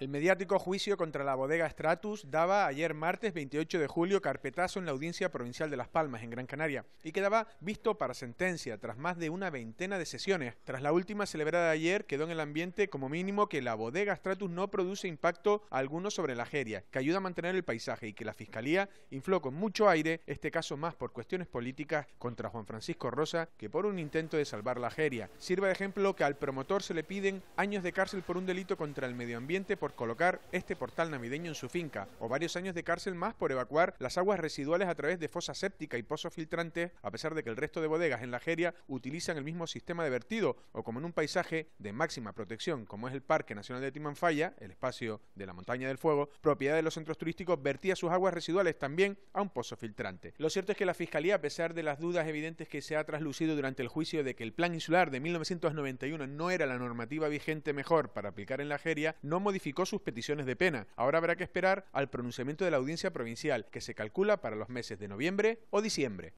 El mediático juicio contra la bodega Stratus daba ayer martes 28 de julio carpetazo en la audiencia provincial de Las Palmas, en Gran Canaria, y quedaba visto para sentencia tras más de una veintena de sesiones. Tras la última celebrada ayer, quedó en el ambiente como mínimo que la bodega Stratus no produce impacto alguno sobre la Jeria, que ayuda a mantener el paisaje y que la Fiscalía infló con mucho aire este caso más por cuestiones políticas contra Juan Francisco Rosa que por un intento de salvar la Jeria. Sirva de ejemplo que al promotor se le piden años de cárcel por un delito contra el medio ambiente colocar este portal navideño en su finca o varios años de cárcel más por evacuar las aguas residuales a través de fosa séptica y pozo filtrante, a pesar de que el resto de bodegas en la Jeria utilizan el mismo sistema de vertido o como en un paisaje de máxima protección como es el Parque Nacional de Timanfaya, el espacio de la Montaña del Fuego, propiedad de los centros turísticos, vertía sus aguas residuales también a un pozo filtrante. Lo cierto es que la Fiscalía, a pesar de las dudas evidentes que se ha traslucido durante el juicio de que el Plan Insular de 1991 no era la normativa vigente mejor para aplicar en la Jeria, no modificó sus peticiones de pena. Ahora habrá que esperar al pronunciamiento de la audiencia provincial, que se calcula para los meses de noviembre o diciembre.